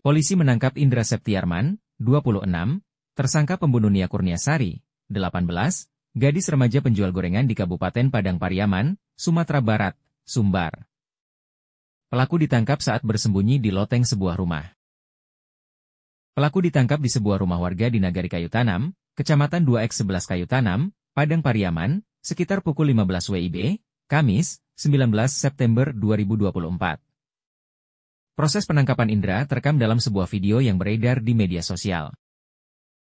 Polisi menangkap Indra Septiarman, 26, tersangka pembunuh Nia Kurniasari, 18, gadis remaja penjual gorengan di Kabupaten Padang Pariaman, Sumatera Barat, Sumbar. Pelaku ditangkap saat bersembunyi di loteng sebuah rumah. Pelaku ditangkap di sebuah rumah warga di Nagari Kayu Tanam, Kecamatan 2X11 Kayu Tanam, Padang Pariaman, sekitar pukul 15 WIB, Kamis, 19 September 2024. Proses penangkapan Indra terekam dalam sebuah video yang beredar di media sosial.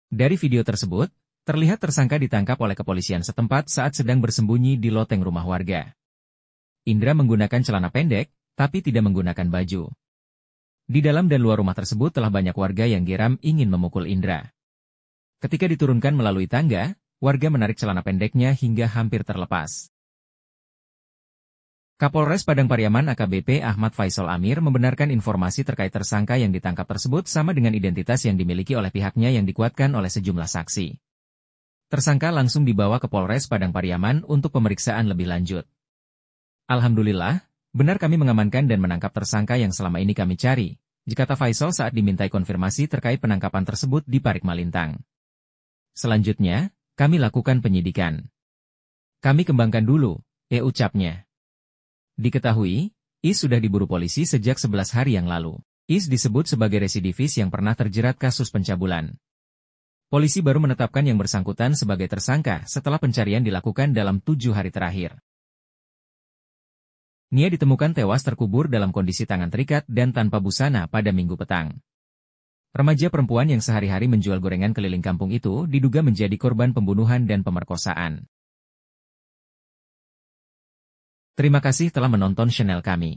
Dari video tersebut, terlihat tersangka ditangkap oleh kepolisian setempat saat sedang bersembunyi di loteng rumah warga. Indra menggunakan celana pendek, tapi tidak menggunakan baju. Di dalam dan luar rumah tersebut telah banyak warga yang geram ingin memukul Indra. Ketika diturunkan melalui tangga, warga menarik celana pendeknya hingga hampir terlepas. Kapolres Padang Pariaman AKBP Ahmad Faisal Amir membenarkan informasi terkait tersangka yang ditangkap tersebut sama dengan identitas yang dimiliki oleh pihaknya yang dikuatkan oleh sejumlah saksi. Tersangka langsung dibawa ke Polres Padang Pariaman untuk pemeriksaan lebih lanjut. Alhamdulillah, benar kami mengamankan dan menangkap tersangka yang selama ini kami cari, jika Faisal saat dimintai konfirmasi terkait penangkapan tersebut di Parik Malintang. Selanjutnya, kami lakukan penyidikan. Kami kembangkan dulu, e ucapnya. Diketahui, Is sudah diburu polisi sejak 11 hari yang lalu. Is disebut sebagai residivis yang pernah terjerat kasus pencabulan. Polisi baru menetapkan yang bersangkutan sebagai tersangka setelah pencarian dilakukan dalam tujuh hari terakhir. Nia ditemukan tewas terkubur dalam kondisi tangan terikat dan tanpa busana pada minggu petang. Remaja perempuan yang sehari-hari menjual gorengan keliling kampung itu diduga menjadi korban pembunuhan dan pemerkosaan. Terima kasih telah menonton channel kami.